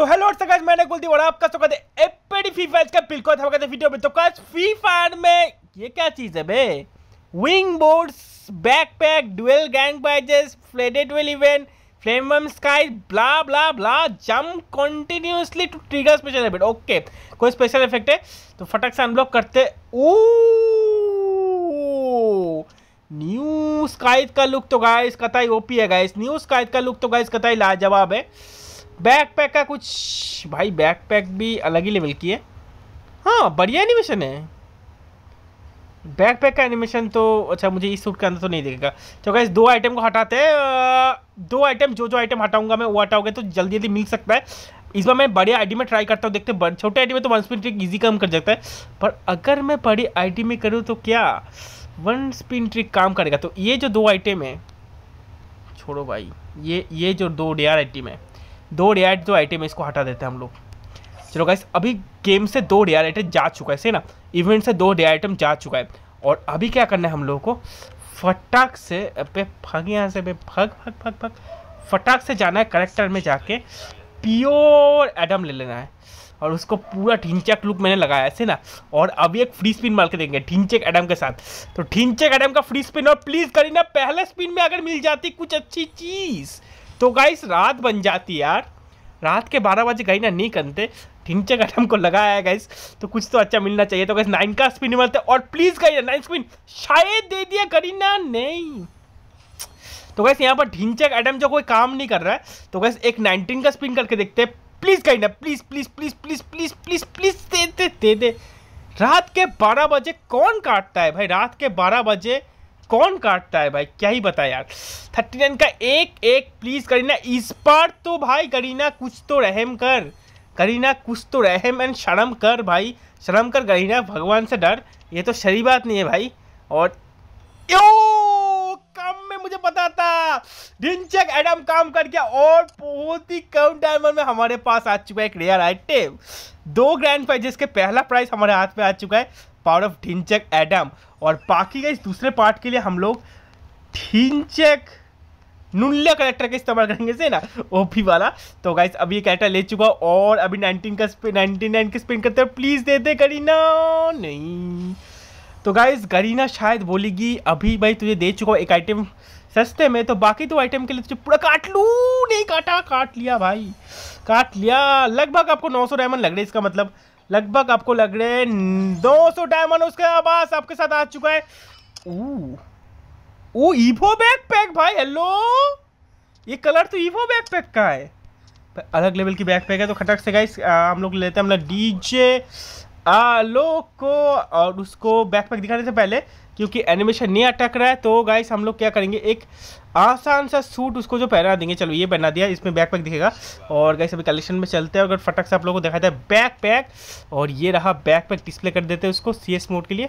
तो hello guys मैंने कुलदीप और आपका स्वागत है एपीडी फ्री फायर का बिल्कुल था वीडियो तो में तो गाइस फ्री फायर में ये क्या चीज़ है बे wing boards backpack dual gang बाइजेस फ्लेडेड डुअल इवेंट फ्लेम वम स्काई ब्ला ब्ला ब्ला जम continuously to trigger special effect okay कोई स्पेशल इफेक्ट है तो फटक से अनब्लॉक करते ओ न्यू स्काइज का लुक तो गाइस कताई ओपी है गाइस न्यू स्काइज का लुक तो गाइस कताई लाजवाब है बैकपैक का कुछ भाई बैकपैक भी अलग ही लेवल की है हाँ बढ़िया एनिमेशन है बैकपैक का एनिमेशन तो अच्छा मुझे इस सूट के अंदर तो नहीं देखेगा तो इस दो आइटम को हटाते हैं दो आइटम जो जो आइटम हटाऊंगा मैं वो हटाओगे तो जल्दी जल्दी मिल सकता है इस बार मैं बड़े आईडी में ट्राई करता हूँ देखते हैं छोटे आईडी में तो वन स्पिन ट्रिक ईजी काम कर सकता है पर अगर मैं बड़ी आईडी में करूँ तो क्या वन स्पिन ट्रिक काम करेगा तो ये जो दो आइटम है छोड़ो भाई ये ये जो दो डी आर आइटम है दो रियायत जो आइटम है इसको हटा देते हैं हम लोग चलो गाइस अभी गेम से दो रेयर आइटम जा चुका है सही ना इवेंट से दो रेयर आइटम जा चुका है और अभी क्या करना है हम लोगों को फटाक से पे फग यहाँ से पे फग फग फग फग फटाक से जाना है करेक्टर में जाके प्योर एडम ले लेना है और उसको पूरा ढिंचक लुक मैंने लगाया ऐसे ना और अभी एक फ्री स्पिन मार के देंगे ढिंचक एडम के साथ तो ढिंचक एडम का फ्री स्पिन और प्लीज़ करीना पहले स्पिन में अगर मिल जाती कुछ अच्छी चीज़ तो गाइस रात बन जाती यार रात के बारह बजे गई ना नहीं करते ढिंचे का हमको लगाया है गाइस तो कुछ तो अच्छा मिलना चाहिए तो गाइस नाइन का स्पिन मिलते और प्लीज़ गई नाइन स्पिन शायद दे दिया करीना नहीं तो गैस यहाँ पर ढिंचक एडम जो कोई काम नहीं कर रहा है तो गैस एक 19 का स्पिन करके देखते हैं प्लीज़ कहीं ना please please please please please please please दे दे दे दे रात के 12 बजे कौन काटता है भाई रात के 12 बजे कौन काटता है भाई क्या ही बता यार थर्टी नाइन का एक एक प्लीज़ करीना इस बार तो भाई करीना कुछ तो रहम कर करीना कुछ तो रहम एंड शर्म कर भाई शर्म कर करीना भगवान से डर ये तो सही बात नहीं है भाई और यो कम में मुझे पता था रिंचक एडम काम कर गया और बहुत ही कम डायमंड में हमारे पास आ चुका है एक रेयर आइटम दो ग्रैंड प्राइज के पहला प्राइज हमारे हाथ में आ चुका है पावर ऑफ ढिंचक एडम और बाकी का इस दूसरे पार्ट के लिए हम लोग ठीक नुल्ला कैरेक्टर का इस्तेमाल करेंगे से ना ओपी वाला तो गाइस अभी ये कैरेक्टर ले चुका और अभी 19 का स्पिन 99 का स्पिन करते हैं प्लीज़ दे दे करीना नहीं तो गाइस करीना शायद बोलेगी अभी भाई तुझे दे चुका एक आइटम सस्ते में तो बाकी दो आइटम के लिए तुझे पूरा काट लूँ नहीं काटा काट लिया भाई काट लिया लगभग आपको नौ सौ डायमंड लग रहे इसका मतलब लगभग आपको लग रहे दो सौ डायमंड उसके आवास आपके साथ आ चुका है ओ ओ ईवो बैकपैक भाई हेलो ये कलर तो ईवो बैकपैक का है अलग लेवल की बैकपैक है तो खटक से गाइस हम लोग लेते हैं हम लोग डीजे लोग को और उसको बैकपैक दिखाने से पहले क्योंकि एनिमेशन नहीं अटक रहा है तो गाइस हम लोग क्या करेंगे एक आसान सा सूट उसको जो पहना देंगे चलो ये पहना दिया इसमें बैकपैक दिखेगा और गाइस अभी कलेक्शन में चलते हैं अगर फटक से आप लोगों को दिखाता है बैकपैक और ये रहा बैकपैक डिस्प्ले कर देते हैं उसको सी मोड के लिए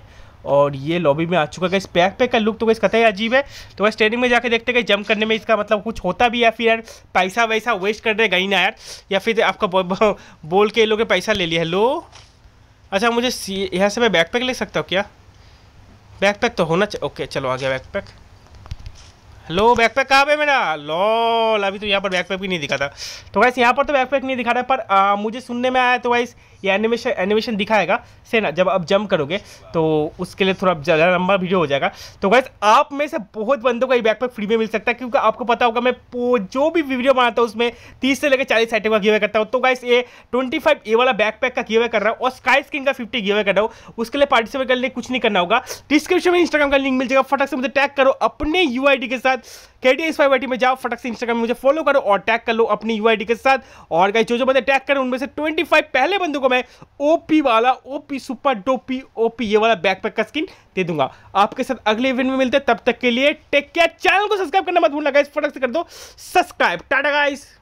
और ये लॉबी में आ चुका है इस बैक पैक का लुक तो गई कतई अजीब है तो वैसे ट्रेनिंग में जाके देखते गए जंप करने में इसका मतलब कुछ होता भी है फिर यार पैसा वैसा वेस्ट कर रहे गई ना यार या फिर आपका बोल के लोग पैसा ले लिया हेलो अच्छा मुझे सी यहाँ से मैं बैकपैक ले सकता हूँ क्या बैकपैक तो होना चाहिए ओके चलो आ गया बैकपैक लो बैकपैक कहाँ पे मेरा लॉल अभी तो यहाँ पर बैकपैक भी नहीं दिखा था तो वाइस यहाँ पर तो बैकपैक नहीं दिखा रहा पर आ, मुझे सुनने में आया तो वाइस ये एनिमेशन एनिमेशन दिखाएगा से ना जब आप जंप करोगे तो उसके लिए थोड़ा ज़्यादा लंबा वीडियो हो जाएगा तो वाइस आप में से बहुत बंदों का ये बैकपैक फ्री में मिल सकता है क्योंकि आपको पता होगा मैं जो भी वीडियो बनाता हूँ उसमें तीस से लेकर चालीस आइटम का गिवे करता हूँ तो वाइस ये ट्वेंटी ए वाला बैकपैक का गिवे कर रहा हूँ और स्काई स्किन का फिफ्टी गिवे कर रहा हूँ उसके लिए पार्टिसिपेट करने कुछ नहीं करना होगा डिस्क्रिप्शन में इंस्टाग्राम का लिंक मिल जाएगा फटक से मुझे टैग करो अपने यू के साथ के टी एस फाइव में जाओ फटक से इंस्टाग्राम में मुझे फॉलो करो और टैग कर लो अपनी यू के साथ और गाइस जो जो बंदे टैग करें उनमें से 25 पहले बंदे को मैं ओपी वाला ओपी सुपर डोपी ओपी ये वाला बैकपैक का स्किन दे दूंगा आपके साथ अगले इवेंट में मिलते हैं तब तक के लिए टेक केयर चैनल को सब्सक्राइब करना मत भूलना गाइस फटक से कर दो सब्सक्राइब टाटा गाइस